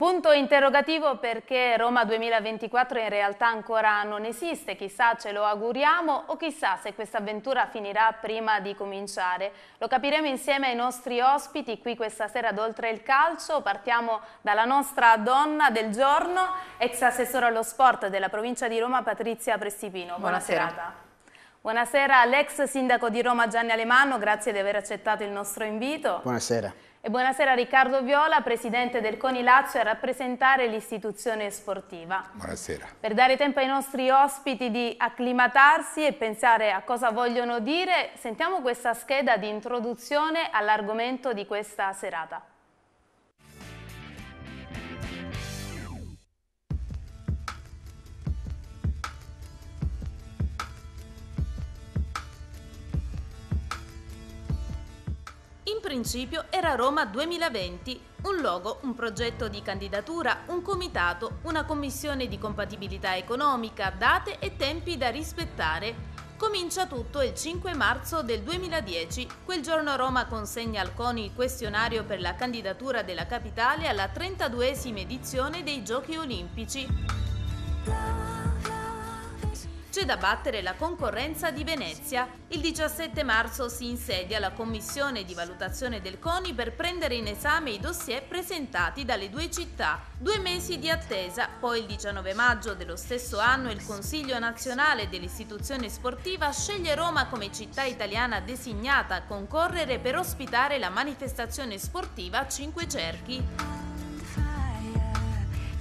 punto interrogativo perché Roma 2024 in realtà ancora non esiste, chissà ce lo auguriamo o chissà se questa avventura finirà prima di cominciare. Lo capiremo insieme ai nostri ospiti qui questa sera ad Oltre il Calcio, partiamo dalla nostra donna del giorno, ex assessora allo sport della provincia di Roma Patrizia Prestipino. Buonasera. Buonasera. Buonasera all'ex sindaco di Roma Gianni Alemanno, grazie di aver accettato il nostro invito. Buonasera. E buonasera Riccardo Viola, presidente del CONI Lazio a rappresentare l'istituzione sportiva. Buonasera. Per dare tempo ai nostri ospiti di acclimatarsi e pensare a cosa vogliono dire, sentiamo questa scheda di introduzione all'argomento di questa serata. In principio era Roma 2020, un logo, un progetto di candidatura, un comitato, una commissione di compatibilità economica, date e tempi da rispettare. Comincia tutto il 5 marzo del 2010. Quel giorno Roma consegna al CONI il questionario per la candidatura della capitale alla 32esima edizione dei Giochi Olimpici da battere la concorrenza di Venezia. Il 17 marzo si insedia la commissione di valutazione del CONI per prendere in esame i dossier presentati dalle due città. Due mesi di attesa, poi il 19 maggio dello stesso anno il Consiglio nazionale dell'istituzione sportiva sceglie Roma come città italiana designata a concorrere per ospitare la manifestazione sportiva Cinque Cerchi.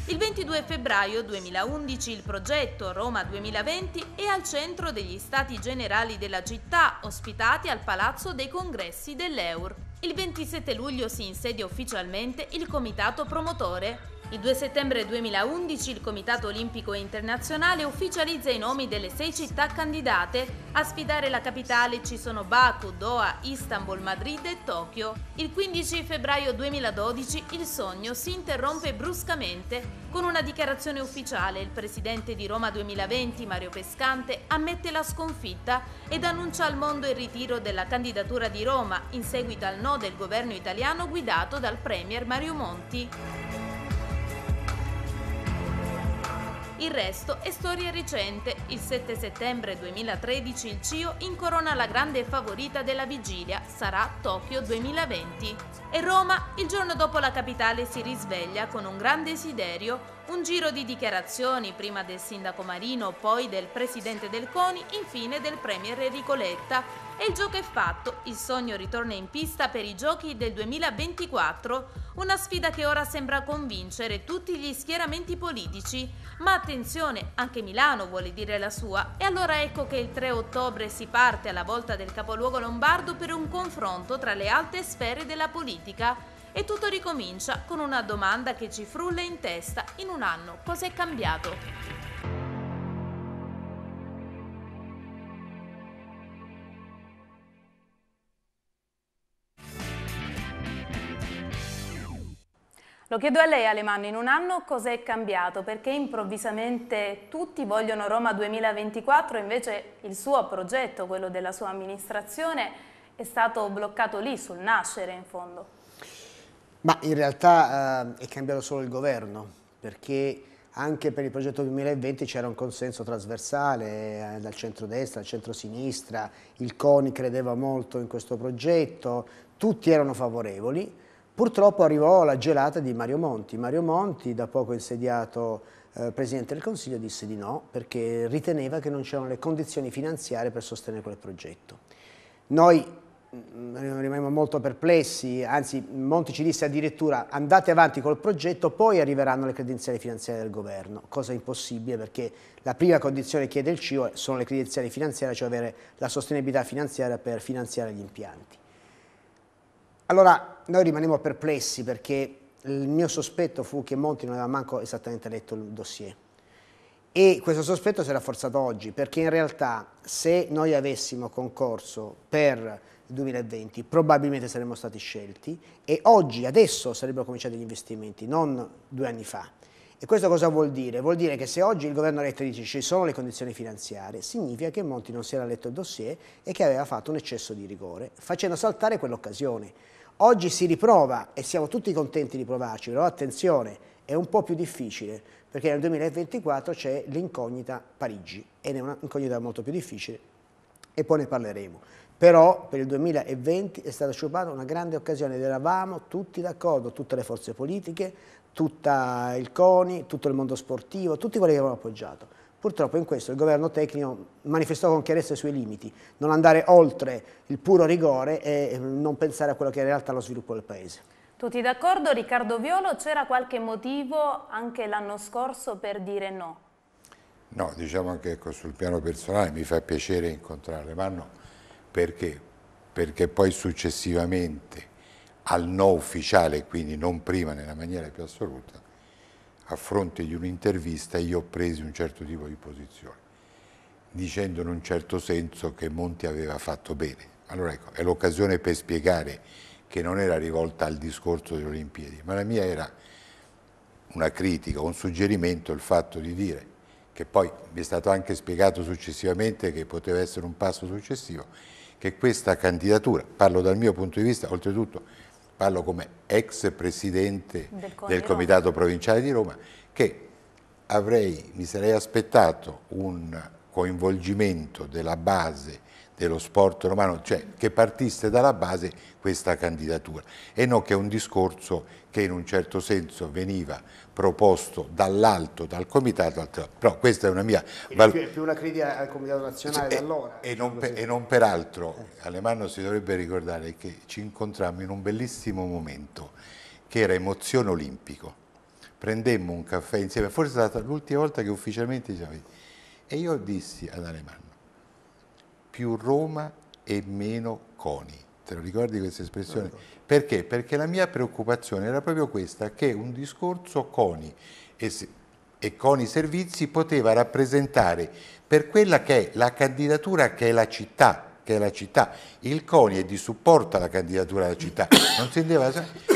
Il 22 febbraio 2011 il progetto Roma 2020 è al centro degli Stati Generali della città, ospitati al Palazzo dei Congressi dell'EUR. Il 27 luglio si insedia ufficialmente il comitato promotore il 2 settembre 2011 il Comitato Olimpico Internazionale ufficializza i nomi delle sei città candidate. A sfidare la capitale ci sono Baku, Doha, Istanbul, Madrid e Tokyo. Il 15 febbraio 2012 il sogno si interrompe bruscamente con una dichiarazione ufficiale. Il presidente di Roma 2020, Mario Pescante, ammette la sconfitta ed annuncia al mondo il ritiro della candidatura di Roma in seguito al no del governo italiano guidato dal premier Mario Monti. Il resto è storia recente. Il 7 settembre 2013 il CIO incorona la grande favorita della vigilia, sarà Tokyo 2020. E Roma, il giorno dopo la capitale, si risveglia con un gran desiderio un giro di dichiarazioni prima del sindaco Marino, poi del presidente del CONI, infine del premier Enrico Letta. E il gioco è fatto, il sogno ritorna in pista per i giochi del 2024, una sfida che ora sembra convincere tutti gli schieramenti politici. Ma attenzione, anche Milano vuole dire la sua. E allora ecco che il 3 ottobre si parte alla volta del capoluogo lombardo per un confronto tra le alte sfere della politica e tutto ricomincia con una domanda che ci frulla in testa in un anno. Cos'è cambiato? Lo chiedo a lei Alemanno, in un anno cos'è cambiato? Perché improvvisamente tutti vogliono Roma 2024, invece il suo progetto, quello della sua amministrazione, è stato bloccato lì, sul nascere in fondo. Ma in realtà eh, è cambiato solo il governo, perché anche per il progetto 2020 c'era un consenso trasversale eh, dal centro-destra al centro-sinistra, il CONI credeva molto in questo progetto, tutti erano favorevoli. Purtroppo arrivò la gelata di Mario Monti. Mario Monti, da poco insediato eh, Presidente del Consiglio, disse di no perché riteneva che non c'erano le condizioni finanziarie per sostenere quel progetto. Noi Mm, mm, rimaniamo molto perplessi, anzi Monti ci disse addirittura andate avanti col progetto, poi arriveranno le credenziali finanziarie del governo, cosa impossibile perché la prima condizione che chiede il CIO sono le credenziali finanziarie, cioè avere la sostenibilità finanziaria per finanziare gli impianti. Allora noi rimaniamo perplessi perché il mio sospetto fu che Monti non aveva manco esattamente letto il dossier. E questo sospetto si è rafforzato oggi, perché in realtà se noi avessimo concorso per 2020 probabilmente saremmo stati scelti e oggi, adesso sarebbero cominciati gli investimenti, non due anni fa. E questo cosa vuol dire? Vuol dire che se oggi il governo eletto dice ci sono le condizioni finanziarie, significa che Monti non si era letto il dossier e che aveva fatto un eccesso di rigore, facendo saltare quell'occasione. Oggi si riprova e siamo tutti contenti di provarci, però attenzione, è un po' più difficile, perché nel 2024 c'è l'incognita Parigi, ed è un'incognita molto più difficile e poi ne parleremo però per il 2020 è stata sciupata una grande occasione ed eravamo tutti d'accordo, tutte le forze politiche, tutta il CONI, tutto il mondo sportivo, tutti quelli che avevano appoggiato. Purtroppo in questo il governo tecnico manifestò con chiarezza i suoi limiti, non andare oltre il puro rigore e non pensare a quello che è in realtà lo sviluppo del Paese. Tutti d'accordo? Riccardo Violo, c'era qualche motivo anche l'anno scorso per dire no? No, diciamo anche ecco, sul piano personale mi fa piacere incontrare, ma no perché? Perché poi successivamente al no ufficiale, quindi non prima nella maniera più assoluta, a fronte di un'intervista io ho preso un certo tipo di posizione, dicendo in un certo senso che Monti aveva fatto bene. Allora ecco, è l'occasione per spiegare che non era rivolta al discorso delle Olimpiadi, ma la mia era una critica, un suggerimento il fatto di dire che poi mi è stato anche spiegato successivamente che poteva essere un passo successivo, che questa candidatura, parlo dal mio punto di vista, oltretutto parlo come ex presidente del, Comitato Provinciale di Roma, che avrei, mi sarei aspettato un coinvolgimento della base dello sport romano, cioè che partisse dalla base questa candidatura e non che un discorso che in un certo senso veniva proposto dall'alto, dal comitato, però questa è una mia... Val... È più una critica al comitato nazionale cioè, allora. E, non, e non peraltro, eh. Alemanno si dovrebbe ricordare che ci incontrammo in un bellissimo momento che era emozione olimpico, prendemmo un caffè insieme, forse è stata l'ultima volta che ufficialmente ci avete. E io dissi ad Alemanno, più Roma e meno CONI. Te lo ricordi questa espressione? Perché? Perché la mia preoccupazione era proprio questa, che un discorso CONI e, e CONI Servizi poteva rappresentare per quella che è la candidatura che è la città, che è la città. Il CONI è di supporto alla candidatura della città. Deve...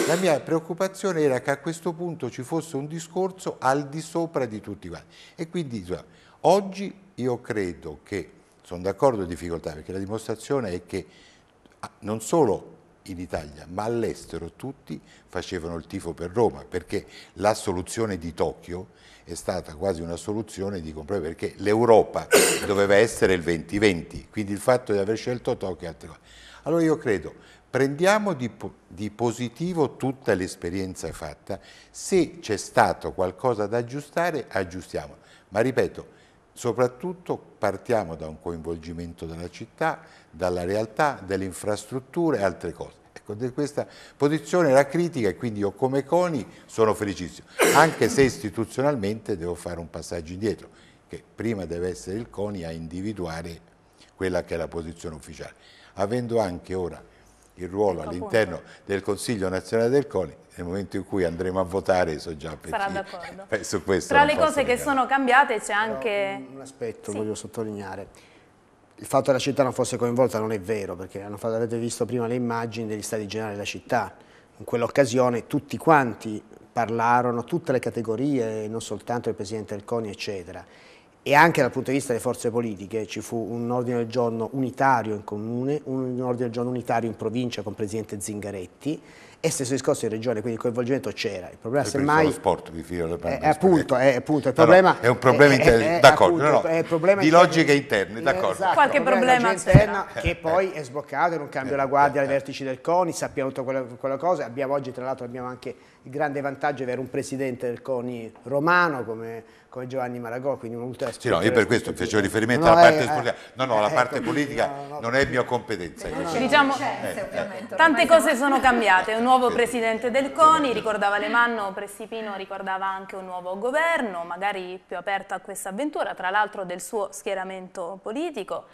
La mia preoccupazione era che a questo punto ci fosse un discorso al di sopra di tutti quanti. E quindi oggi io credo che sono d'accordo difficoltà, perché la dimostrazione è che ah, non solo in Italia, ma all'estero tutti facevano il tifo per Roma, perché la soluzione di Tokyo è stata quasi una soluzione di comprare, perché l'Europa doveva essere il 2020, quindi il fatto di aver scelto Tokyo è altre cose. Allora io credo, prendiamo di, di positivo tutta l'esperienza fatta, se c'è stato qualcosa da aggiustare, aggiustiamo. Ma ripeto, Soprattutto partiamo da un coinvolgimento della città, dalla realtà, delle infrastrutture e altre cose. Ecco, di questa posizione era critica e quindi io come CONI sono felicissimo, anche se istituzionalmente devo fare un passaggio indietro, che prima deve essere il CONI a individuare quella che è la posizione ufficiale. Avendo anche ora il ruolo all'interno del Consiglio nazionale del CONI nel momento in cui andremo a votare so già Sarà d'accordo. su questo Tra le cose che sono cambiate c'è anche... Un aspetto sì. voglio sottolineare. Il fatto che la città non fosse coinvolta non è vero, perché fatto, avete visto prima le immagini degli stati generali della città. In quell'occasione tutti quanti parlarono, tutte le categorie, non soltanto il Presidente del CONI, eccetera e anche dal punto di vista delle forze politiche ci fu un ordine del giorno unitario in comune, un ordine del giorno unitario in provincia con presidente Zingaretti e stesso discorso in regione, quindi il coinvolgimento c'era. Il problema semmai... lo sport, mi fido, è, è eh, appunto, è, eh, appunto, il problema... No, è un problema interno, d'accordo, no, no, problema di logiche interne, eh, d'accordo. Esatto, Qualche problema interno Che poi è sboccato in un cambio della guardia ai vertici del CONI, sappiamo tutta quella, quella cosa, abbiamo oggi tra l'altro abbiamo anche il grande vantaggio è avere un presidente del CONI romano come, come Giovanni Maragò, quindi un esperto. Sì, no, io per questo facevo riferimento alla eh, eh, ecco. parte politica, No, no, la parte politica non è mia competenza. Diciamo, eh, eh. tante cose sono cambiate, un nuovo presidente del CONI, ricordava Le Manno, Pressipino ricordava anche un nuovo governo, magari più aperto a questa avventura, tra l'altro del suo schieramento politico.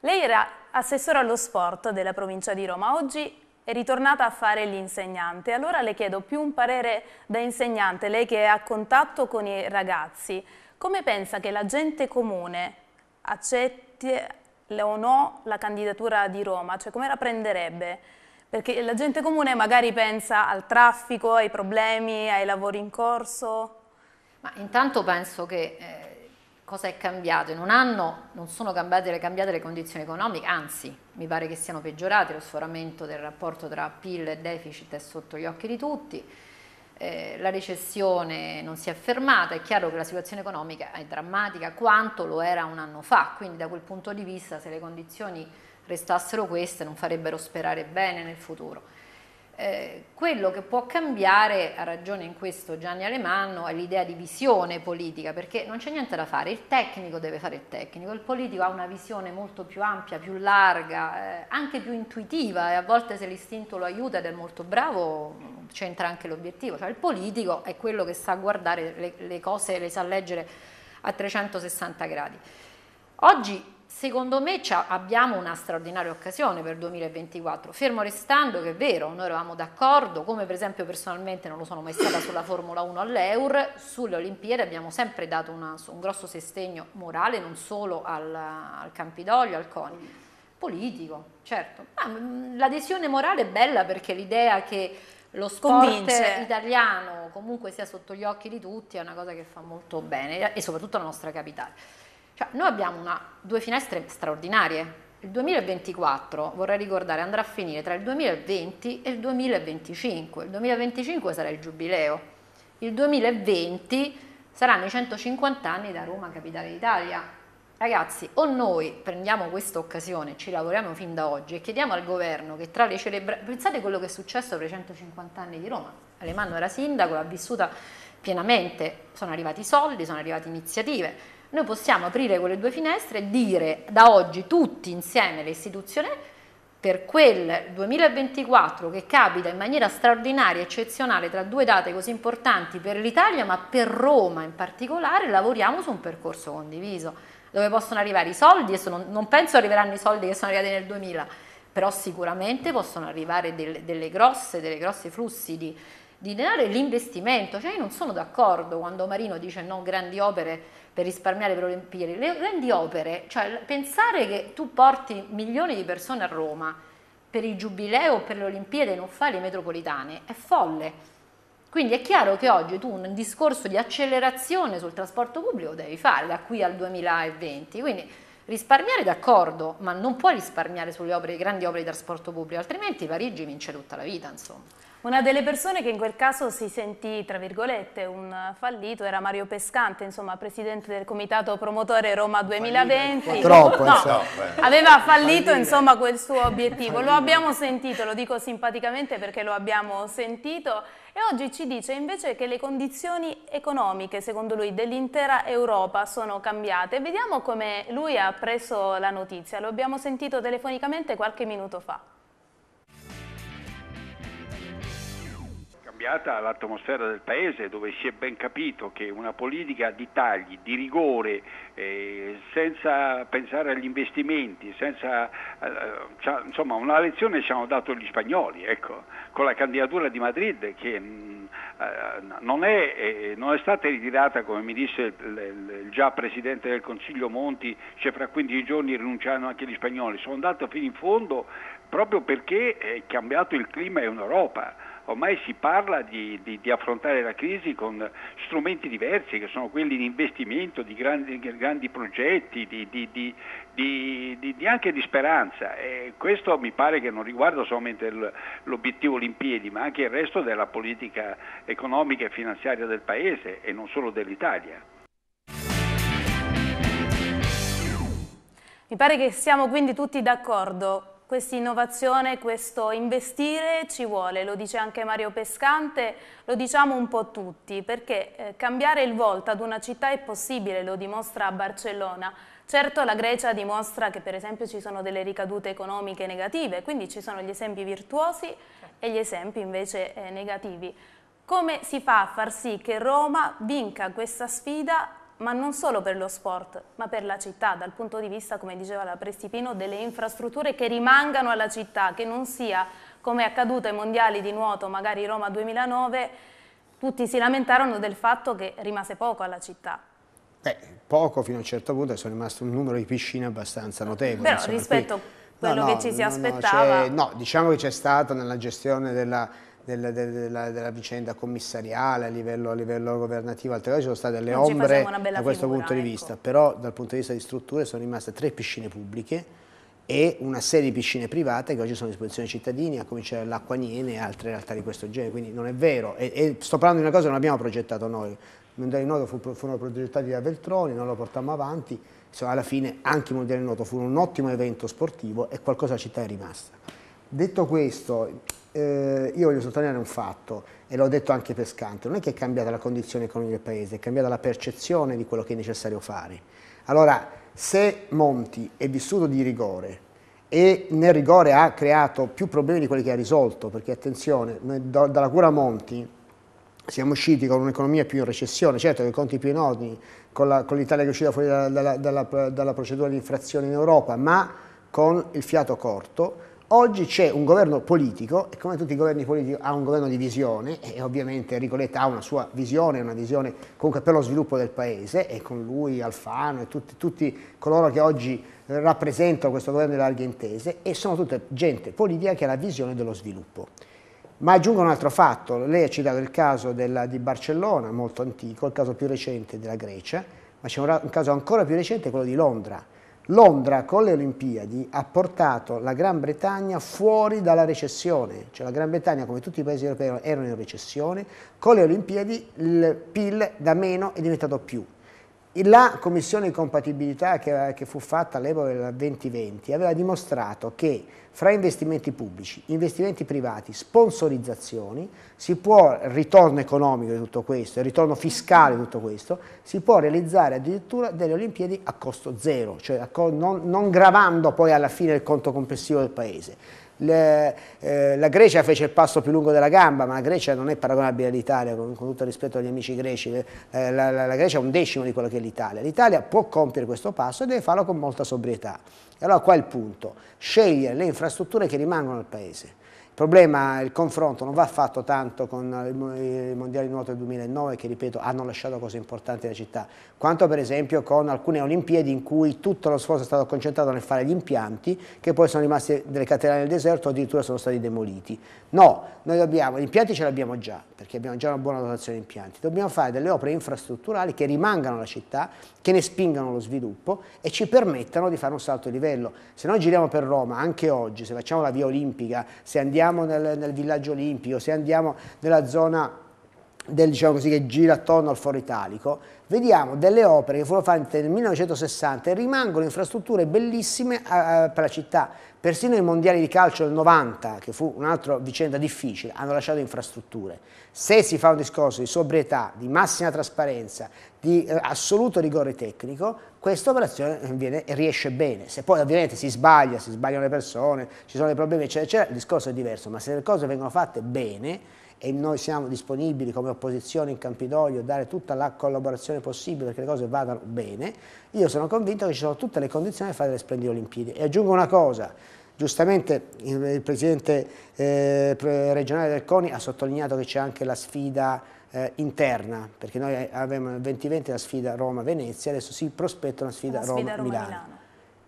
Lei era assessore allo sport della provincia di Roma, oggi è ritornata a fare l'insegnante. Allora le chiedo più un parere da insegnante, lei che è a contatto con i ragazzi, come pensa che la gente comune accetti o no la candidatura di Roma? Cioè come la prenderebbe? Perché la gente comune magari pensa al traffico, ai problemi, ai lavori in corso. Ma intanto penso che eh, cosa è cambiato? In un anno non sono cambiate le, cambiate le condizioni economiche, anzi mi pare che siano peggiorate, lo sforamento del rapporto tra PIL e deficit è sotto gli occhi di tutti, eh, la recessione non si è fermata, è chiaro che la situazione economica è drammatica quanto lo era un anno fa, quindi da quel punto di vista se le condizioni restassero queste non farebbero sperare bene nel futuro. Eh, quello che può cambiare, ha ragione in questo Gianni Alemanno, è l'idea di visione politica, perché non c'è niente da fare, il tecnico deve fare il tecnico, il politico ha una visione molto più ampia, più larga, eh, anche più intuitiva e a volte se l'istinto lo aiuta ed è molto bravo c'entra anche l'obiettivo, cioè il politico è quello che sa guardare le, le cose, le sa leggere a 360 gradi. Oggi Secondo me abbiamo una straordinaria occasione per 2024, fermo restando che è vero, noi eravamo d'accordo, come per esempio personalmente non lo sono mai stata sulla Formula 1 all'Eur, sulle Olimpiadi abbiamo sempre dato una, un grosso sostegno morale non solo al, al Campidoglio, al CONI, politico, certo. Mm, l'adesione morale è bella perché l'idea che lo sport Convince. italiano comunque sia sotto gli occhi di tutti è una cosa che fa molto bene e soprattutto la nostra capitale. Cioè, noi abbiamo una, due finestre straordinarie. Il 2024, vorrei ricordare, andrà a finire tra il 2020 e il 2025. Il 2025 sarà il giubileo. Il 2020 saranno i 150 anni da Roma, capitale d'Italia. Ragazzi, o noi prendiamo questa occasione, ci lavoriamo fin da oggi e chiediamo al governo che tra le celebrazioni... Pensate quello che è successo per i 150 anni di Roma. Alemanno era sindaco, l'ha vissuta pienamente. Sono arrivati soldi, sono arrivate iniziative noi possiamo aprire quelle due finestre e dire da oggi tutti insieme le istituzioni per quel 2024 che capita in maniera straordinaria, eccezionale, tra due date così importanti per l'Italia, ma per Roma in particolare, lavoriamo su un percorso condiviso, dove possono arrivare i soldi, adesso non, non penso arriveranno i soldi che sono arrivati nel 2000, però sicuramente possono arrivare delle, delle grosse, delle grosse flussi di, di denaro e l'investimento, cioè io non sono d'accordo quando Marino dice no grandi opere per risparmiare per riempire le grandi opere, cioè pensare che tu porti milioni di persone a Roma per il giubileo o per le Olimpiadi e non fai le metropolitane è folle. Quindi è chiaro che oggi tu un discorso di accelerazione sul trasporto pubblico devi fare da qui al 2020. Quindi risparmiare d'accordo, ma non puoi risparmiare sulle opere, grandi opere di trasporto pubblico, altrimenti Parigi vince tutta la vita, insomma. Una delle persone che in quel caso si sentì, tra virgolette, un fallito era Mario Pescante, insomma, presidente del comitato promotore Roma 2020. Purtroppo, eh, no, insomma. Aveva fallito, insomma, quel suo obiettivo. Lo abbiamo sentito, lo dico simpaticamente perché lo abbiamo sentito. E oggi ci dice invece che le condizioni economiche, secondo lui, dell'intera Europa sono cambiate. Vediamo come lui ha preso la notizia. Lo abbiamo sentito telefonicamente qualche minuto fa. cambiata l'atmosfera del Paese dove si è ben capito che una politica di tagli, di rigore, eh, senza pensare agli investimenti, senza, eh, cioè, insomma una lezione ci hanno dato gli spagnoli, ecco, con la candidatura di Madrid che mh, mm, eh, non, è, eh, non, è, stata ritirata come mi disse il, il, il già Presidente del Consiglio Monti, cioè fra 15 giorni rinunciano anche gli spagnoli, sono andato fino in fondo proprio perché è cambiato il clima in Europa ormai si parla di, di, di, affrontare la crisi con strumenti diversi che sono quelli di investimento, di grandi, grandi progetti, di, anche di speranza e questo mi pare che non riguarda solamente l'obiettivo Olimpiadi ma anche il resto della politica economica e finanziaria del Paese e non solo dell'Italia. Mi pare che siamo quindi tutti d'accordo questa innovazione, questo investire ci vuole, lo dice anche Mario Pescante, lo diciamo un po' tutti, perché eh, cambiare il volto ad una città è possibile, lo dimostra Barcellona. Certo la Grecia dimostra che per esempio ci sono delle ricadute economiche negative, quindi ci sono gli esempi virtuosi e gli esempi invece eh, negativi. Come si fa a far sì che Roma vinca questa sfida ma non solo per lo sport, ma per la città, dal punto di vista, come diceva la Prestipino, delle infrastrutture che rimangano alla città, che non sia come è accaduto ai mondiali di nuoto, magari Roma 2009, tutti si lamentarono del fatto che rimase poco alla città. Beh, poco fino a un certo punto, sono rimasto un numero di piscine abbastanza notevole. Però insomma, rispetto a quello no, che ci si no, aspettava... No, no, diciamo che c'è stato nella gestione della della, della, della, vicenda commissariale a livello, a livello governativo, altre ci sono state delle non ombre da questo figura, punto di ecco. vista, però dal punto di vista di strutture sono rimaste tre piscine pubbliche e una serie di piscine private che oggi sono a disposizione dei cittadini, a cominciare dall'Acquaniene e altre realtà di questo genere, quindi non è vero, e, e sto parlando di una cosa che non abbiamo progettato noi, i mondiali di nuoto furono progettati da Veltroni, non lo portammo avanti, insomma alla fine anche i mondiali di nuoto furono un ottimo evento sportivo e qualcosa la città è rimasta. Detto questo, eh, io voglio sottolineare un fatto, e l'ho detto anche per Scanto, non è che è cambiata la condizione economica del Paese, è cambiata la percezione di quello che è necessario fare. Allora, se Monti è vissuto di rigore, e nel rigore ha creato più problemi di quelli che ha risolto, perché attenzione, da, dalla cura Monti siamo usciti con un'economia più in recessione, certo con i conti più in ordine, con, l'Italia che è uscita fuori dalla, dalla, dalla, dalla procedura di infrazione in Europa, ma con il fiato corto, Oggi c'è un governo politico e come tutti i governi politici ha un governo di visione e ovviamente Ricoletta ha una sua visione, una visione comunque per lo sviluppo del paese e con lui Alfano e tutti, tutti coloro che oggi rappresentano questo governo di larghe intese e sono tutta gente politica che ha la visione dello sviluppo. Ma aggiungo un altro fatto, lei ha citato il caso della, di Barcellona, molto antico, il caso più recente della Grecia, ma c'è un, un caso ancora più recente, quello di Londra Londra con le Olimpiadi ha portato la Gran Bretagna fuori dalla recessione, cioè la Gran Bretagna come tutti i paesi europei erano in recessione, con le Olimpiadi il PIL da meno è diventato più. La commissione di compatibilità che, che fu fatta all'epoca del 2020 aveva dimostrato che fra investimenti pubblici, investimenti privati, sponsorizzazioni, si può, il ritorno economico di tutto questo, il ritorno fiscale di tutto questo, si può realizzare addirittura delle Olimpiadi a costo zero, cioè a co non, non gravando poi alla fine il conto complessivo del Paese. Le, eh, la Grecia fece il passo più lungo della gamba, ma la Grecia non è paragonabile all'Italia, con, con, tutto rispetto agli amici greci. Eh, la, la, la, Grecia è un decimo di quello che è l'Italia. L'Italia può compiere questo passo e deve farlo con molta sobrietà. E allora qua è il punto, scegliere le infrastrutture che rimangono al paese il problema, il confronto non va fatto tanto con i mondiali nuoto del 2009 che ripeto hanno lasciato cose importanti alla città, quanto per esempio con alcune Olimpiadi in cui tutto lo sforzo è stato concentrato nel fare gli impianti che poi sono rimasti delle catene nel deserto o addirittura sono stati demoliti. No, noi dobbiamo, gli impianti ce li abbiamo già perché abbiamo già una buona dotazione di impianti, dobbiamo fare delle opere infrastrutturali che rimangano alla città che ne spingano lo sviluppo e ci permettano di fare un salto di livello. Se noi giriamo per Roma, anche oggi, se facciamo la via olimpica, se andiamo nel, nel villaggio olimpico, se andiamo nella zona del, diciamo così, che gira attorno al foro italico, vediamo delle opere che furono fatte nel 1960 e rimangono infrastrutture bellissime eh, eh per la città. Persino i mondiali di calcio del 90, che fu un'altra vicenda difficile, hanno lasciato infrastrutture. Se si fa un discorso di sobrietà, di massima trasparenza, di eh, assoluto rigore tecnico, questa operazione eh, viene, riesce bene. Se poi ovviamente si sbaglia, si sbagliano le persone, ci sono dei problemi, eccetera, eccetera, il discorso è diverso, ma se le cose vengono fatte bene, e noi siamo disponibili come opposizione in Campidoglio a dare tutta la collaborazione possibile perché le cose vadano bene, io sono convinto che ci sono tutte le condizioni per fare le splendide Olimpiadi. E aggiungo una cosa, giustamente il Presidente eh, regionale del CONI ha sottolineato che c'è anche la sfida eh, interna, perché noi avevamo nel 2020 la sfida Roma-Venezia, adesso si prospetta una sfida Roma-Milano.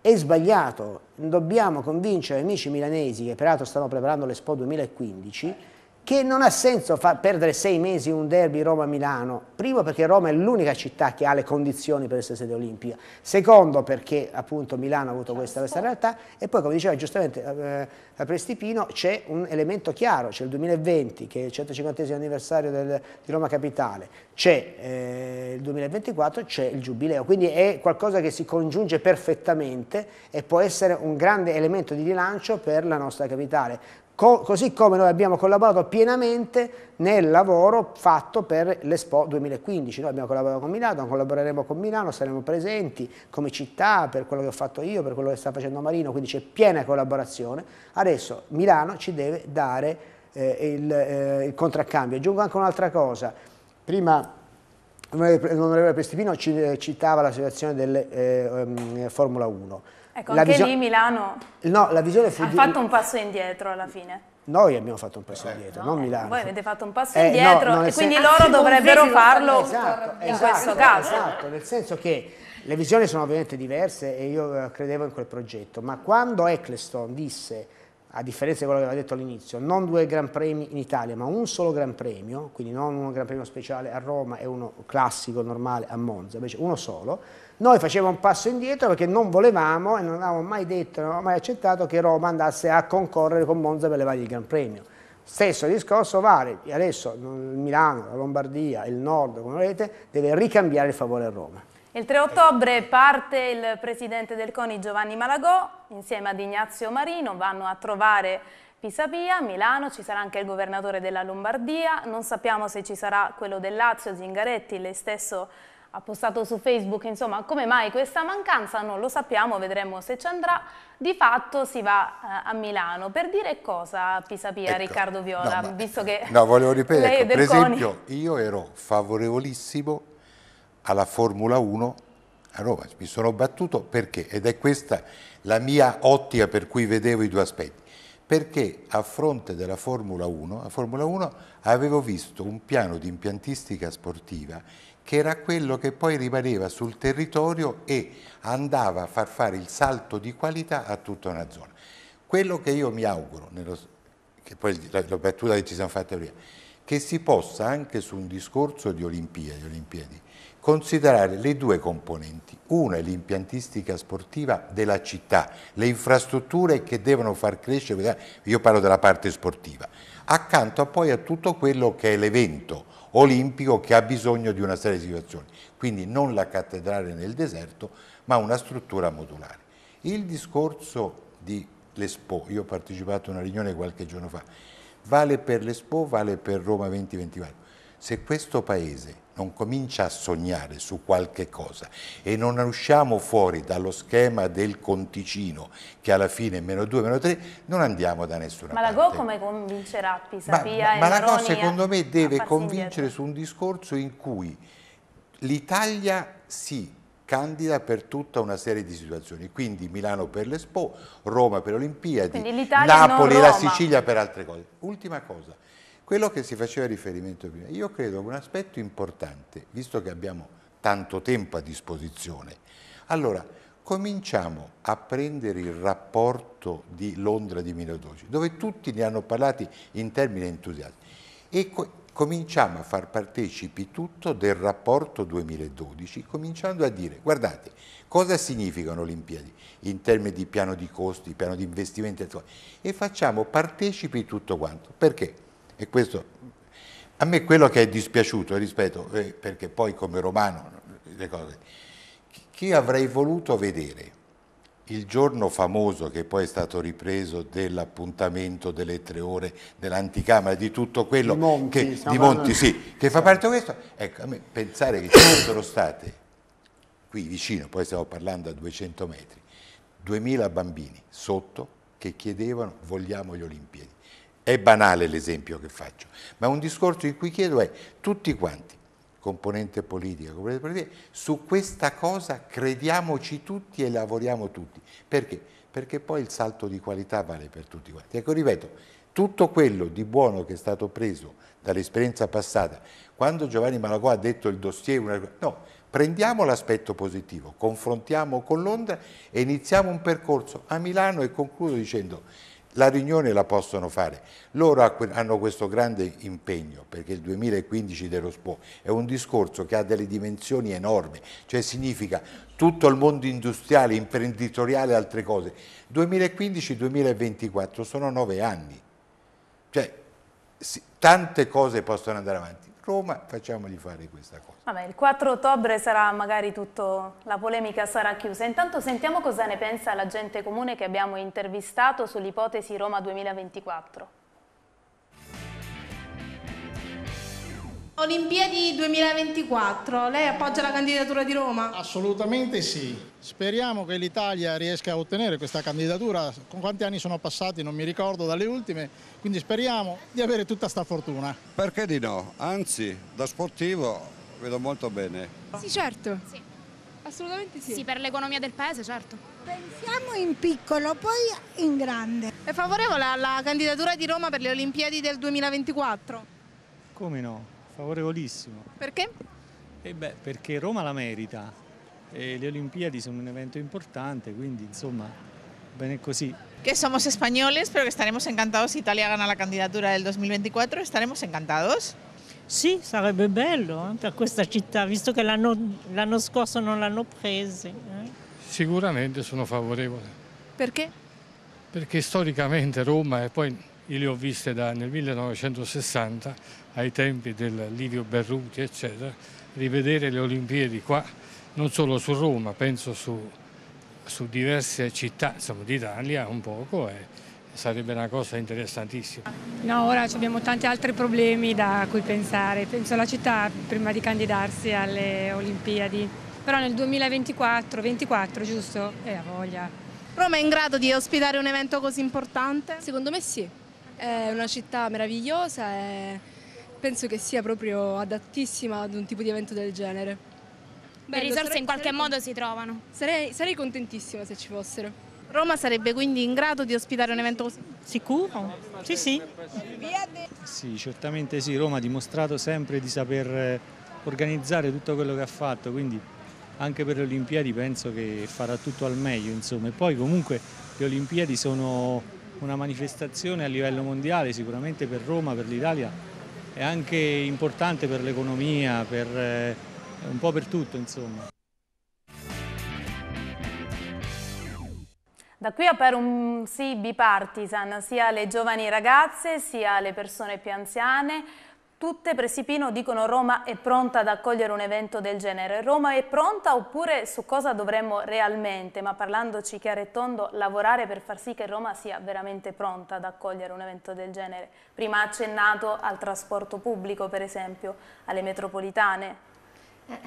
È sbagliato, dobbiamo convincere gli amici milanesi, che peraltro stanno preparando l'Expo 2015, che non ha senso perdere sei mesi in un derby Roma-Milano, primo perché Roma è l'unica città che ha le condizioni per essere sede olimpica, secondo perché appunto Milano ha avuto questa, questa realtà e poi come diceva giustamente eh, a eh, Prestipino c'è un elemento chiaro, c'è il 2020 che è il 150 anniversario del, di Roma Capitale, c'è eh, il 2024, c'è il giubileo, quindi è qualcosa che si congiunge perfettamente e può essere un grande elemento di rilancio per la nostra capitale. Co così come noi abbiamo collaborato pienamente nel lavoro fatto per l'Expo 2015. Noi abbiamo collaborato con Milano, collaboreremo con Milano, saremo presenti come città per quello che ho fatto io, per quello che sta facendo Marino, quindi c'è piena collaborazione. Adesso Milano ci deve dare eh, il, eh, il contraccambio. Aggiungo anche un'altra cosa. Prima l'onorevole Prestipino eh, citava la situazione delle eh, ehm, Formula 1. Ecco, la anche lì Milano no, la visione fu ha di... fatto un passo indietro alla fine. Noi abbiamo fatto un passo eh, indietro, no, non eh, Milano. Voi avete fatto un passo eh, indietro no, e quindi sen- loro ah, dovrebbero farlo esatto, esatto, in esatto, questo caso. Esatto, nel senso che le visioni sono ovviamente diverse e io eh, credevo in quel progetto, ma quando Eccleston disse, a differenza di quello che aveva detto all'inizio, non due Gran Premi in Italia, ma un solo Gran Premio, quindi non un Gran Premio speciale a Roma e uno classico, normale a Monza, invece uno solo, noi facevamo un passo indietro perché non volevamo e non avevamo mai detto, non avevamo mai accettato che Roma andasse a concorrere con Monza per le varie Gran Premio. Stesso discorso vale, adesso Milano, la Lombardia, il Nord, come volete, deve ricambiare il favore a Roma. Il 3 ottobre parte il presidente del CONI Giovanni Malagò, insieme ad Ignazio Marino, vanno a trovare Pisapia, Milano, ci sarà anche il governatore della Lombardia, non sappiamo se ci sarà quello del Lazio, Zingaretti, lei stesso ha postato su Facebook, insomma come mai questa mancanza non lo sappiamo, vedremo se ci andrà, di fatto si va eh, a Milano. Per dire cosa Pisapia, ecco, Riccardo Viola, no, visto che... No, volevo ripetere, ecco, per esempio io ero favorevolissimo alla Formula 1 a Roma, mi sono battuto perché, ed è questa la mia ottica per cui vedevo i due aspetti, perché a fronte della Formula 1, a Formula 1 avevo visto un piano di impiantistica sportiva che era quello che poi rimaneva sul territorio e andava a far fare il salto di qualità a tutta una zona. Quello che io mi auguro, nello, che poi la, la che ci siamo fatti prima, che si possa anche su un discorso di Olimpiadi, Olimpiadi considerare le due componenti. Una è l'impiantistica sportiva della città, le infrastrutture che devono far crescere, io parlo della parte sportiva, accanto a poi a tutto quello che è l'evento olimpico che ha bisogno di una serie di situazioni. Quindi non la cattedrale nel deserto, ma una struttura modulare. Il discorso di l'Expo, io ho partecipato a una riunione qualche giorno fa, vale per l'Expo, vale per Roma 2024. Se questo Paese non comincia a sognare su qualche cosa e non usciamo fuori dallo schema del conticino che alla fine è meno 2, meno 3, non andiamo da nessuna ma parte. Ma la Go come convincerà Pisapia ma, ma, ma la Go secondo me deve convincere indietro. su un discorso in cui l'Italia si candida per tutta una serie di situazioni, quindi Milano per l'Expo, Roma per le Olimpiadi, Napoli e la Sicilia per altre cose. Ultima cosa, quello che si faceva riferimento prima, io credo che un aspetto importante, visto che abbiamo tanto tempo a disposizione, allora cominciamo a prendere il rapporto di Londra di 1912, dove tutti ne hanno parlato in termini entusiasti, e co cominciamo a far partecipi tutto del rapporto 2012, cominciando a dire, guardate, cosa significano Olimpiadi in termini di piano di costi, piano di investimenti, e facciamo partecipi tutto quanto. Perché? E questo a me quello che è dispiaciuto, ripeto, eh, perché poi come romano le cose, chi avrei voluto vedere il giorno famoso che poi è stato ripreso dell'appuntamento delle tre ore dell'anticamera, di tutto quello di Monti, che, di Monti sì, che fa parte di questo, ecco, a me pensare che ci fossero state qui vicino, poi stiamo parlando a 200 metri, 2000 bambini sotto che chiedevano vogliamo le Olimpiadi è banale l'esempio che faccio, ma un discorso in cui chiedo è tutti quanti, componente politica, componente politica, su questa cosa crediamoci tutti e lavoriamo tutti. Perché? Perché poi il salto di qualità vale per tutti quanti. Ecco, ripeto, tutto quello di buono che è stato preso dall'esperienza passata, quando Giovanni Malagò ha detto il dossier, una... no, prendiamo l'aspetto positivo, confrontiamo con Londra e iniziamo un percorso a Milano e concludo dicendo la riunione la possono fare. Loro hanno questo grande impegno perché il 2015 dello SPO è un discorso che ha delle dimensioni enormi, cioè significa tutto il mondo industriale, imprenditoriale e altre cose. 2015-2024 sono nove anni, cioè tante cose possono andare avanti. Roma facciamogli fare questa cosa. Vabbè, il 4 ottobre sarà magari tutto, la polemica sarà chiusa. Intanto sentiamo cosa ne pensa la gente comune che abbiamo intervistato sull'ipotesi Roma 2024. Olimpiadi 2024, lei appoggia la candidatura di Roma? Assolutamente sì, speriamo che l'Italia riesca a ottenere questa candidatura, con quanti anni sono passati non mi ricordo dalle ultime, quindi speriamo di avere tutta sta fortuna. Perché di no? Anzi, da sportivo vedo molto bene. Sì, certo. Sì. Assolutamente sì. Sì, per l'economia del paese, certo. Pensiamo in piccolo, poi in grande. È favorevole alla candidatura di Roma per le Olimpiadi del 2024? Come no? favorevolissimo. Perché? Eh beh, perché Roma la merita e le Olimpiadi sono un evento importante, quindi insomma, bene così. Che siamo spagnoli, spero che staremo incantati se Italia gana la candidatura del 2024, estaremos incantati? Sì, sarebbe bello eh, per questa città, visto che l'anno, scorso non l'hanno presa. Eh. Sicuramente sono favorevole. Perché? Perché storicamente Roma e poi io le ho viste da, nel 1960, ai tempi del Livio Berruti, eccetera, rivedere le Olimpiadi qua, non solo su Roma, penso su, su diverse città d'Italia un poco. Eh sarebbe una cosa interessantissima. No, ora abbiamo tanti altri problemi da cui pensare. Penso alla città prima di candidarsi alle Olimpiadi. Però nel 2024, 24 giusto? E eh, la voglia. Roma è in grado di ospitare un evento così importante? Secondo me sì. È una città meravigliosa e penso che sia proprio adattissima ad un tipo di evento del genere. Beh, Le risorse sarei, in qualche sarei, modo si trovano. Sarei, sarei contentissima se ci fossero. Roma sarebbe quindi in grado di ospitare un evento così? Sicuro? Sì, sì. Sì, certamente sì. Roma ha dimostrato sempre di saper eh, organizzare tutto quello che ha fatto, quindi anche per le Olimpiadi penso che farà tutto al meglio. Insomma. E poi comunque le Olimpiadi sono una manifestazione a livello mondiale, sicuramente per Roma, per l'Italia, è anche importante per l'economia, per, eh, un po' per tutto insomma. Da qui apre un sì bipartisan sia le giovani ragazze sia le persone più anziane, Tutte Presipino dicono Roma è pronta ad accogliere un evento del genere. Roma è pronta oppure su cosa dovremmo realmente, ma parlandoci chiaro e tondo, lavorare per far sì che Roma sia veramente pronta ad accogliere un evento del genere? Prima accennato al trasporto pubblico, per esempio, alle metropolitane,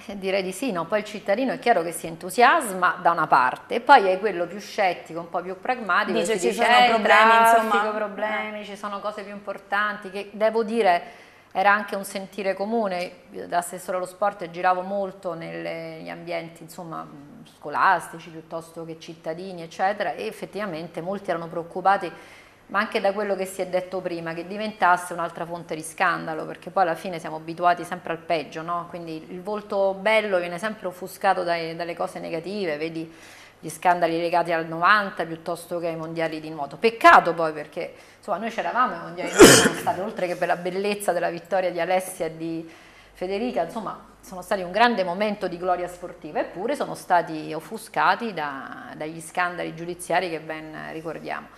eh, direi di sì, no? poi il cittadino è chiaro che si entusiasma da una parte, poi è quello più scettico, un po' più pragmatico, dice, ci dice, sono eh, problemi, traffico, insomma. problemi, ci sono cose più importanti che devo dire era anche un sentire comune, Io, da assessore allo sport giravo molto negli ambienti insomma, scolastici piuttosto che cittadini eccetera e effettivamente molti erano preoccupati ma anche da quello che si è detto prima, che diventasse un'altra fonte di scandalo, perché poi alla fine siamo abituati sempre al peggio, no? quindi il volto bello viene sempre offuscato dai, dalle cose negative, vedi gli scandali legati al 90 piuttosto che ai mondiali di nuoto. Peccato poi perché insomma noi c'eravamo ai mondiali di sono stati, oltre che per la bellezza della vittoria di Alessia e di Federica, insomma sono stati un grande momento di gloria sportiva, eppure sono stati offuscati da, dagli scandali giudiziari che ben ricordiamo.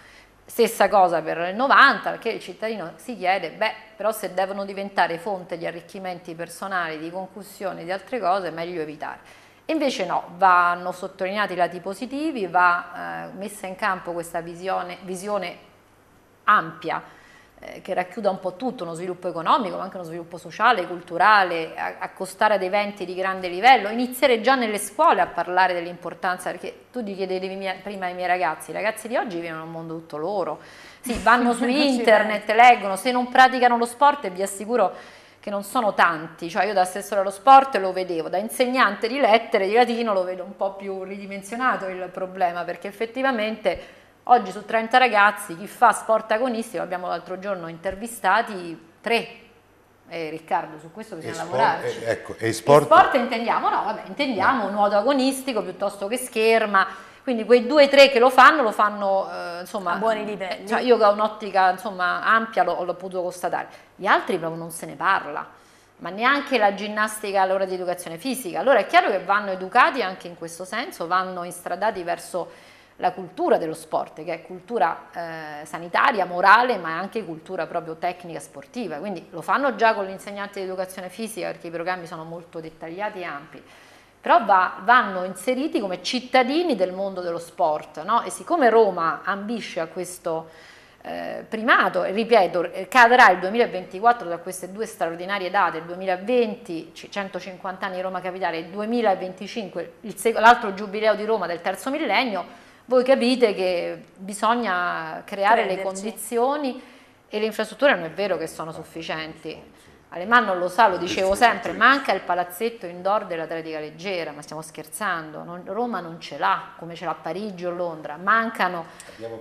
Stessa cosa per il 90, perché il cittadino si chiede, beh, però se devono diventare fonte di arricchimenti personali, di concussioni, di altre cose, meglio evitare. Invece no, vanno sottolineati i lati positivi, va eh, messa in campo questa visione, visione ampia eh, che racchiuda un po' tutto, uno sviluppo economico, ma anche uno sviluppo sociale, culturale, accostare ad eventi di grande livello, iniziare già nelle scuole a parlare dell'importanza, perché tu ti chiedevi prima ai miei ragazzi, i ragazzi di oggi vivono in un mondo tutto loro, sì, vanno su internet, leggono, se non praticano lo sport vi assicuro che non sono tanti, cioè io da assessore allo sport lo vedevo, da insegnante di lettere, di latino lo vedo un po' più ridimensionato il problema, perché effettivamente Oggi su 30 ragazzi, chi fa sport agonistico, abbiamo l'altro giorno intervistati tre. Eh, Riccardo, su questo bisogna sport, lavorarci. Eh, ecco, e sport? E sport intendiamo, no, vabbè, intendiamo no. nuoto agonistico piuttosto che scherma, quindi quei due o tre che lo fanno, lo fanno eh, insomma, a buoni livelli. Cioè io che ho un'ottica ampia l'ho, l'ho potuto constatare. Gli altri proprio non se ne parla, ma neanche la ginnastica all'ora di educazione fisica. Allora è chiaro che vanno educati anche in questo senso, vanno instradati verso la cultura dello sport, che è cultura eh, sanitaria, morale, ma anche cultura proprio tecnica sportiva. Quindi lo fanno già con gli insegnanti di educazione fisica perché i programmi sono molto dettagliati e ampi. Però va, vanno inseriti come cittadini del mondo dello sport, no? E siccome Roma ambisce a questo eh, primato, ripeto, cadrà il 2024 da queste due straordinarie date, il 2020, 150 anni Roma Capitale, il 2025, l'altro giubileo di Roma del terzo millennio, voi capite che bisogna creare Prenderci. le condizioni e le infrastrutture non è vero che sono sufficienti, Alemanno lo sa, lo dicevo sempre, manca il palazzetto indoor dell'atletica leggera, ma stiamo scherzando, non, Roma non ce l'ha come ce l'ha Parigi o Londra, mancano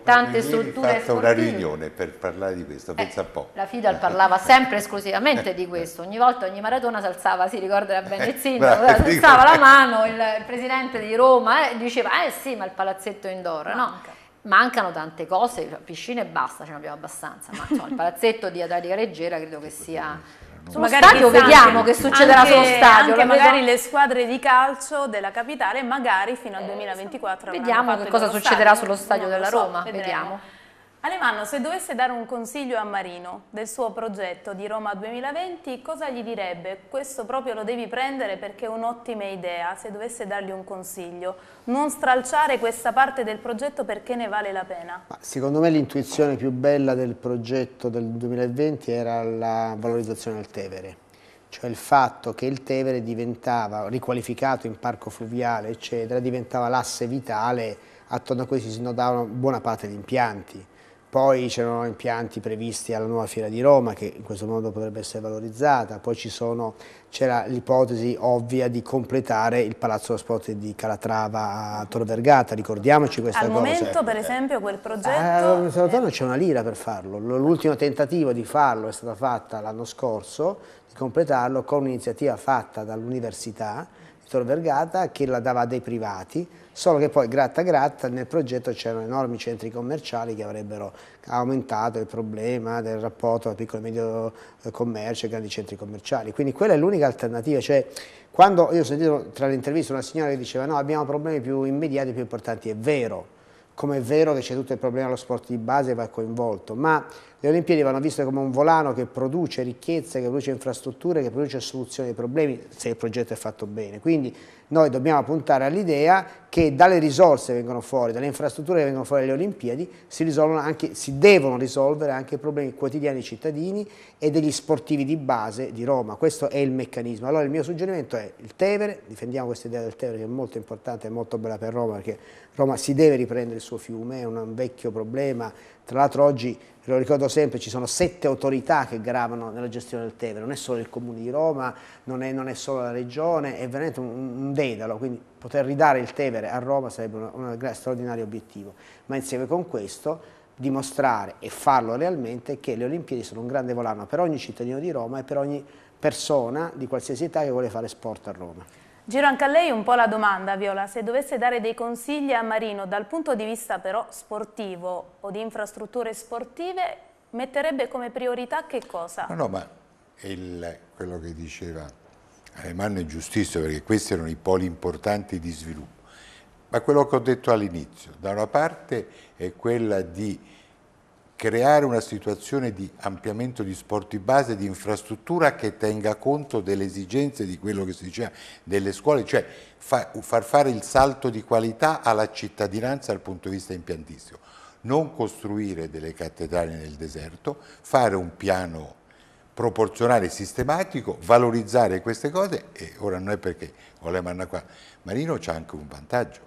tante strutture Abbiamo fatto una riunione per parlare di questo, eh, pensa un po'. La FIDAL parlava sempre esclusivamente di questo, ogni volta, ogni maratona si alzava, si ricorda bene il si alzava la mano, il, il presidente di Roma eh, diceva eh sì ma il palazzetto indoor, manca. no? mancano tante cose, piscine e basta, ce ne abbiamo abbastanza, ma insomma, il palazzetto di atletica leggera credo che sia magari stadio vediamo che succederà anche, sullo stadio. Anche magari vedo. le squadre di calcio della capitale magari fino al 2024. Eh, vediamo che cosa succederà stadio. sullo stadio non della so, Roma, vedremo. vediamo. Alemanno, se dovesse dare un consiglio a Marino del suo progetto di Roma 2020, cosa gli direbbe? Questo proprio lo devi prendere perché è un'ottima idea, se dovesse dargli un consiglio. Non stralciare questa parte del progetto perché ne vale la pena. Ma secondo me l'intuizione più bella del progetto del 2020 era la valorizzazione del Tevere. Cioè il fatto che il Tevere diventava, riqualificato in parco fluviale, eccetera, diventava l'asse vitale attorno a cui si snodavano buona parte degli impianti poi c'erano impianti previsti alla nuova fiera di Roma che in questo modo potrebbe essere valorizzata, poi c'era l'ipotesi ovvia di completare il Palazzo Sport di Calatrava a Tor Vergata, ricordiamoci questa Al cosa. Al momento cioè, per esempio quel progetto... Eh, non c'è una lira per farlo, l'ultimo tentativo di farlo è stata fatta l'anno scorso, di completarlo con un'iniziativa fatta dall'università Vittorio Vergata che la dava a dei privati, solo che poi gratta gratta nel progetto c'erano enormi centri commerciali che avrebbero aumentato il problema del rapporto tra piccolo e medio eh, commercio e grandi centri commerciali. Quindi quella è l'unica alternativa, cioè quando io ho sentito tra le interviste una signora che diceva no abbiamo problemi più immediati e più importanti, è vero, come è vero che c'è tutto il problema dello sport di base e va coinvolto, ma le Olimpiadi vanno viste come un volano che produce ricchezze, che produce infrastrutture, che produce soluzioni ai problemi se il progetto è fatto bene. Quindi noi dobbiamo puntare all'idea che dalle risorse che vengono fuori, dalle infrastrutture che vengono fuori alle Olimpiadi, si, risolvono anche, si devono risolvere anche i problemi quotidiani dei cittadini e degli sportivi di base di Roma. Questo è il meccanismo. Allora il mio suggerimento è il Tevere, difendiamo questa idea del Tevere che è molto importante e molto bella per Roma perché Roma si deve riprendere il suo fiume, è un vecchio problema tra l'altro oggi, lo ricordo sempre, ci sono sette autorità che gravano nella gestione del Tevere, non è solo il Comune di Roma, non è, non è solo la Regione, è veramente un, un, dedalo, quindi poter ridare il Tevere a Roma sarebbe un straordinario obiettivo. Ma insieme con questo dimostrare e farlo realmente che le Olimpiadi sono un grande volano per ogni cittadino di Roma e per ogni persona di qualsiasi età che vuole fare sport a Roma. Giro anche a lei un po' la domanda, Viola, se dovesse dare dei consigli a Marino dal punto di vista però sportivo o di infrastrutture sportive, metterebbe come priorità che cosa? No, no, ma il, quello che diceva Alemanno è giustissimo perché questi erano i poli importanti di sviluppo. Ma quello che ho detto all'inizio, da una parte è quella di creare una situazione di ampliamento di sport di base, di infrastruttura che tenga conto delle esigenze di quello che si diceva delle scuole, cioè far fare il salto di qualità alla cittadinanza dal punto di vista impiantistico, non costruire delle cattedrali nel deserto, fare un piano proporzionale, sistematico, valorizzare queste cose e ora non è perché Olema Marino c'ha anche un vantaggio,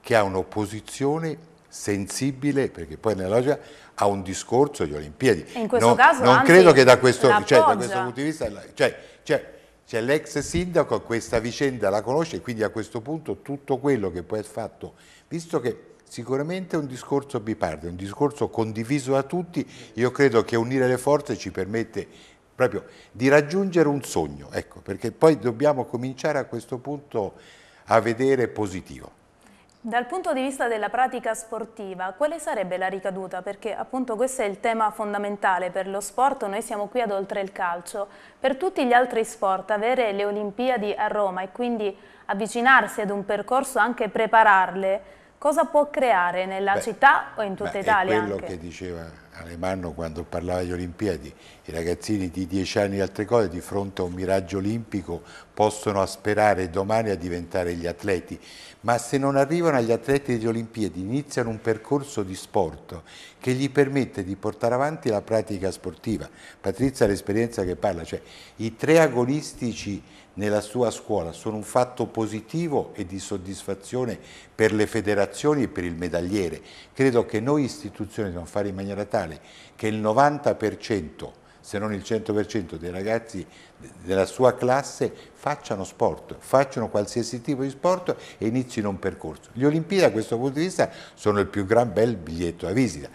che ha un'opposizione sensibile, perché poi nella logica ha un discorso di Olimpiadi. E in questo non, caso non credo che da questo, cioè, da questo, punto di vista, cioè, cioè, cioè l'ex sindaco questa vicenda la conosce quindi a questo punto tutto quello che poi è fatto, visto che sicuramente è un discorso biparte, un discorso condiviso da tutti, io credo che unire le forze ci permette proprio di raggiungere un sogno, ecco, perché poi dobbiamo cominciare a questo punto a vedere positivo. Dal punto di vista della pratica sportiva, quale sarebbe la ricaduta? Perché appunto questo è il tema fondamentale per lo sport, noi siamo qui ad oltre il calcio. Per tutti gli altri sport avere le Olimpiadi a Roma e quindi avvicinarsi ad un percorso, anche prepararle, cosa può creare nella beh, città o in tutta Italia? È quello anche? che diceva Alemanno quando parlava di Olimpiadi, i ragazzini di dieci anni e altre cose di fronte a un miraggio olimpico possono aspirare domani a diventare gli atleti ma se non arrivano agli atleti delle Olimpiadi iniziano un percorso di sport che gli permette di portare avanti la pratica sportiva. Patrizia ha l'esperienza che parla, cioè i tre agonistici nella sua scuola sono un fatto positivo e di soddisfazione per le federazioni e per il medagliere. Credo che noi istituzioni dobbiamo fare in maniera tale che il 90% se non il 100% dei ragazzi della sua classe facciano sport, facciano qualsiasi tipo di sport e inizino un percorso. Le Olimpiadi da questo punto di vista sono il più gran bel biglietto da visita.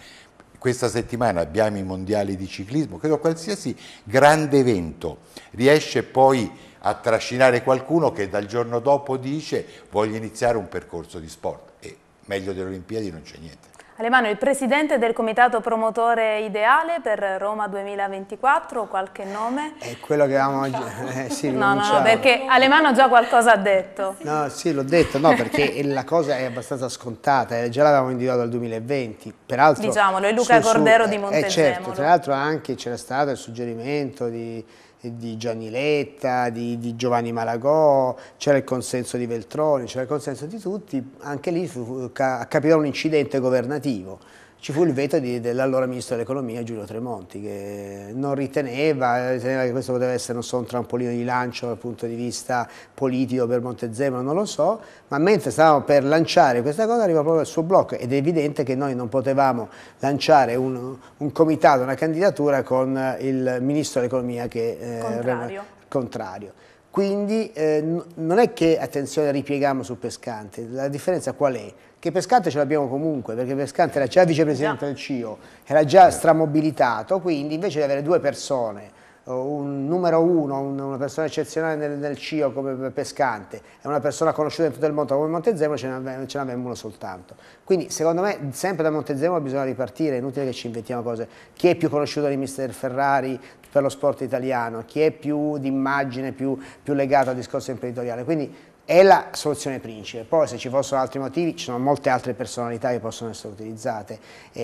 Questa settimana abbiamo i mondiali di ciclismo, credo qualsiasi grande evento riesce poi a trascinare qualcuno che dal giorno dopo dice voglio iniziare un percorso di sport e meglio delle Olimpiadi non c'è niente. Alemano, il presidente del comitato promotore ideale per Roma 2024, qualche nome? È quello che avevamo oggi. Eh, no, no, no, perché Alemano già qualcosa ha detto. No, sì, l'ho detto, no, perché la cosa è abbastanza scontata, eh, già l'avevamo individuato al 2020. Peraltro, Diciamolo, è Luca su, Cordero su, di Montezemolo. Eh, eh certo, tra l'altro anche c'era stato il suggerimento di di Gianni Letta, di, di Giovanni Malagò, c'era il consenso di Veltroni, c'era il consenso di tutti, anche lì fu, ca, capitò un incidente governativo ci fu il veto di, dell'allora ministro dell'economia Giulio Tremonti che non riteneva, riteneva che questo poteva essere so, un trampolino di lancio dal punto di vista politico per Montezemolo, non lo so, ma mentre stavamo per lanciare questa cosa arriva proprio il suo blocco ed è evidente che noi non potevamo lanciare un, un comitato, una candidatura con il ministro dell'economia che eh, contrario. contrario. Quindi eh, non è che, attenzione, ripieghiamo su Pescante, la differenza qual è? che Pescante ce l'abbiamo comunque, perché Pescante era già vicepresidente del CIO, era già stramobilitato, quindi invece di avere due persone, un numero uno, una persona eccezionale nel, nel CIO come Pescante e una persona conosciuta in tutto il mondo come Montezemolo, ce n'avevamo uno soltanto. Quindi secondo me sempre da Montezemolo bisogna ripartire, è inutile che ci inventiamo cose. Chi è più conosciuto di Mister Ferrari per lo sport italiano? Chi è più d'immagine, più, più legato al discorso imprenditoriale? Quindi è la soluzione principe, poi se ci fossero altri motivi ci sono molte altre personalità che possono essere utilizzate e,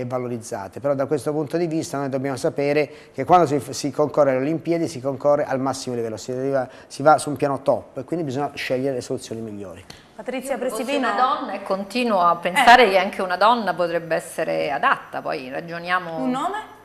e valorizzate, però da questo punto di vista noi dobbiamo sapere che quando si, si concorre alle Olimpiadi si concorre al massimo livello, si, arriva, si va su un piano top e quindi bisogna scegliere le soluzioni migliori. Patrizia Presidino. una donna e continuo a pensare eh. che anche una donna potrebbe essere adatta, poi ragioniamo... Un nome?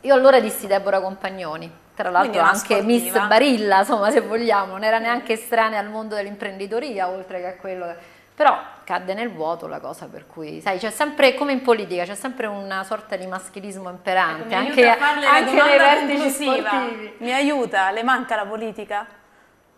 Io allora dissi Deborah Compagnoni tra l'altro anche sportiva. Miss Barilla, insomma, se vogliamo, non era neanche estranea al mondo dell'imprenditoria, oltre che a quello. Però cadde nel vuoto la cosa per cui, sai, c'è sempre, come in politica, c'è sempre una sorta di maschilismo imperante, ecco, anche, anche nei vertici sportivi. Mi aiuta, le manca la politica?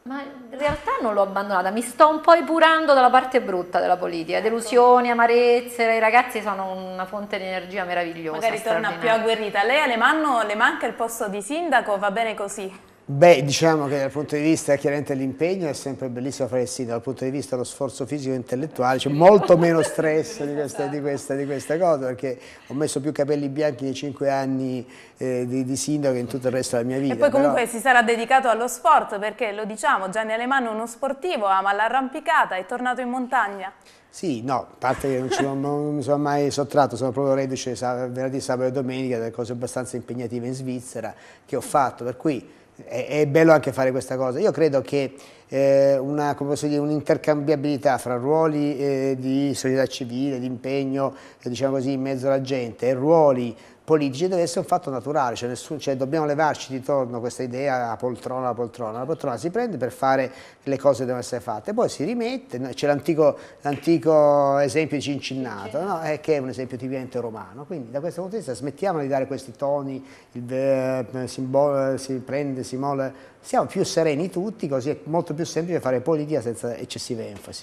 ma in realtà non l'ho abbandonata, mi sto un po' epurando dalla parte brutta della politica, ecco. delusioni, amarezze, i ragazzi sono una fonte di energia meravigliosa. Magari torna più agguerrita. Lei a Lemanno le manca il posto di sindaco, va bene così? Beh, diciamo che dal punto di vista chiaramente l'impegno è sempre bellissimo fare il sì, dal punto di vista dello sforzo fisico e intellettuale c'è molto meno stress di questa, di, questa, di questa, cosa, perché ho messo più capelli bianchi nei cinque anni eh, di, di, sindaco che in tutto il resto della mia vita. E poi comunque però... si sarà dedicato allo sport, perché lo diciamo, Gianni Alemanno è uno sportivo, ama l'arrampicata, è tornato in montagna. Sì, no, a parte che non, ci, non, non, mi sono mai sottratto, sono proprio reduce venerdì, sabato e domenica da cose abbastanza impegnative in Svizzera che ho fatto, per cui è, è, bello anche fare questa cosa. Io credo che eh, un'intercambiabilità fra ruoli eh, di società civile, di impegno, eh, diciamo così, in mezzo alla gente e ruoli politici deve essere un fatto naturale, cioè, nessun, cioè dobbiamo levarci di torno questa idea la poltrona, la poltrona, la poltrona si prende per fare le cose che devono essere fatte, poi si rimette, c'è l'antico esempio di Cincinnato, no? eh, che è un esempio tipicamente romano, quindi da questo punto di vista smettiamo di dare questi toni, il, eh, si, eh, si prende, si molla, siamo più sereni tutti, così è molto più semplice fare politica senza eccessiva enfasi.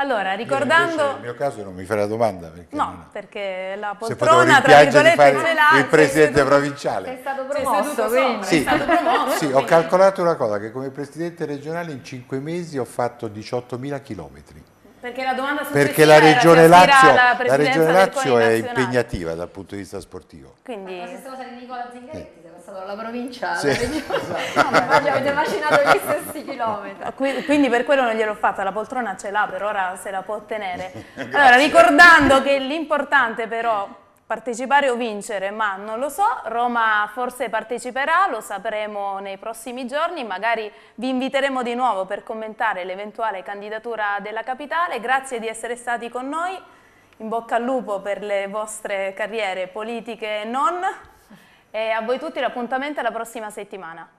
Allora, ricordando... Io nel mio caso non mi fai la domanda. Perché no, non... perché la poltrona, tra virgolette, ce l'ha. Il presidente provinciale. È stato promosso, quindi. Sì. Stato promosso, sì, ho calcolato una cosa, che come presidente regionale in cinque mesi ho fatto 18.000 chilometri. Perché la domanda Perché la Regione Lazio, la regione Lazio è impegnativa dal punto di vista sportivo. Quindi... La stessa cosa di Nicola Zingaretti, eh. passato dalla provincia sì. Esatto. avete macinato gli stessi chilometri. Ah, quindi per quello non gliel'ho fatta, la poltrona ce l'ha, per ora se la può ottenere. Allora, ricordando che l'importante però partecipare o vincere, ma non lo so, Roma forse parteciperà, lo sapremo nei prossimi giorni, magari vi inviteremo di nuovo per commentare l'eventuale candidatura della capitale, grazie di essere stati con noi, in bocca al lupo per le vostre carriere politiche e non, e a voi tutti l'appuntamento alla prossima settimana.